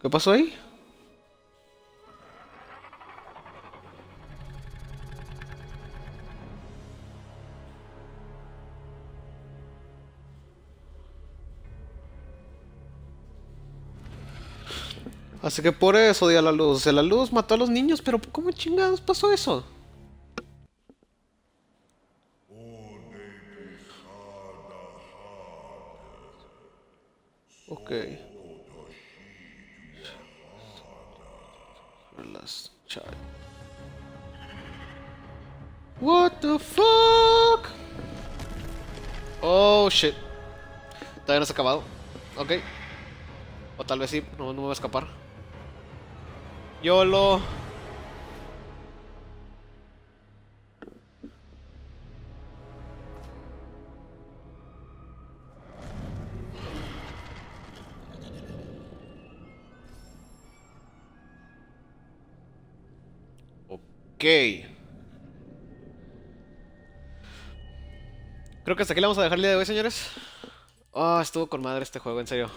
¿Qué pasó ahí? Así que por eso di la luz. O la luz mató a los niños, pero ¿cómo chingados pasó eso? Ok. What the fuck? Oh shit. Todavía no se ha acabado. Ok. O tal vez sí, no, me voy a escapar. YOLO. Creo que hasta aquí la vamos a dejar el día de hoy, señores. Ah, estuvo con madre este juego, en serio.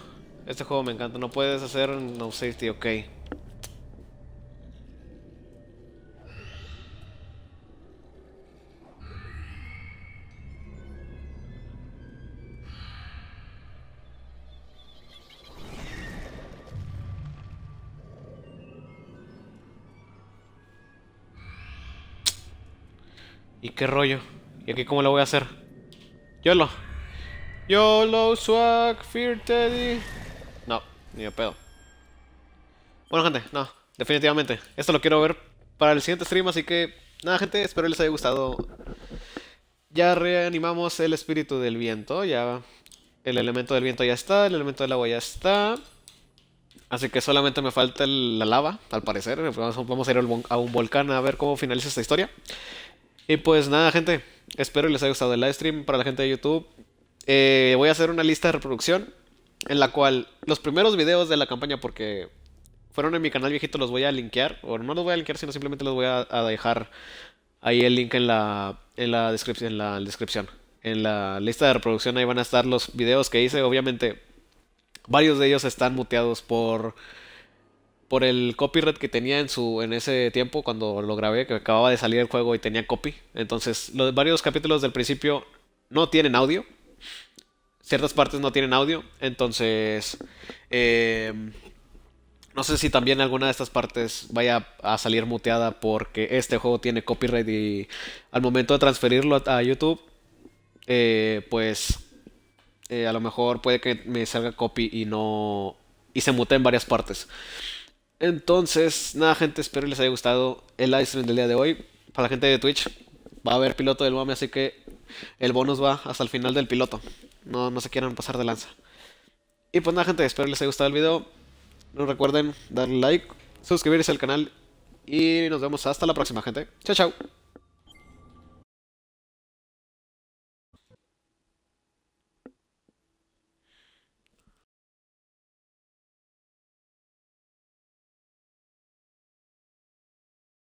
Este juego me encanta. No puedes hacer no safety, ok. ¿Y qué rollo? ¿Y aquí cómo lo voy a hacer? YOLO YOLO Swag Fear Teddy No, ni de pedo Bueno gente, no, definitivamente Esto lo quiero ver para el siguiente stream Así que, nada gente, espero les haya gustado Ya reanimamos el espíritu del viento Ya el elemento del viento ya está El elemento del agua ya está Así que solamente me falta la lava, al parecer. vamos a ir a un volcán a ver cómo finaliza esta historia. Y pues nada, gente. Espero les haya gustado el live stream para la gente de YouTube. Eh, voy a hacer una lista de reproducción en la cual los primeros videos de la campaña, porque fueron en mi canal viejito, los voy a linkear. O no los voy a linkear, sino simplemente los voy a, dejar ahí el link en la, en la descripción. En la descripción. En la lista de reproducción ahí van a estar los videos que hice. Obviamente, varios de ellos están muteados por por el copyright que tenía en su en ese tiempo cuando lo grabé, que acababa de salir el juego y tenía copy. Entonces, los varios capítulos del principio no tienen audio. Ciertas partes no tienen audio. Entonces, em, no sé si también alguna de estas partes vaya a salir muteada porque este juego tiene copyright y al momento de transferirlo a YouTube, eh, pues eh, a lo mejor puede que me salga copy y no... y se mute en varias partes. Entonces, nada, gente, espero les haya gustado el live stream del día de hoy. Para la gente de Twitch, va a haber piloto del mami, así que el bonus va hasta el final del piloto. No, no se quieran pasar de lanza. Y pues nada, gente, espero les haya gustado el video. No recuerden darle like, suscribirse al canal y nos vemos hasta la próxima, gente. Chao, chao.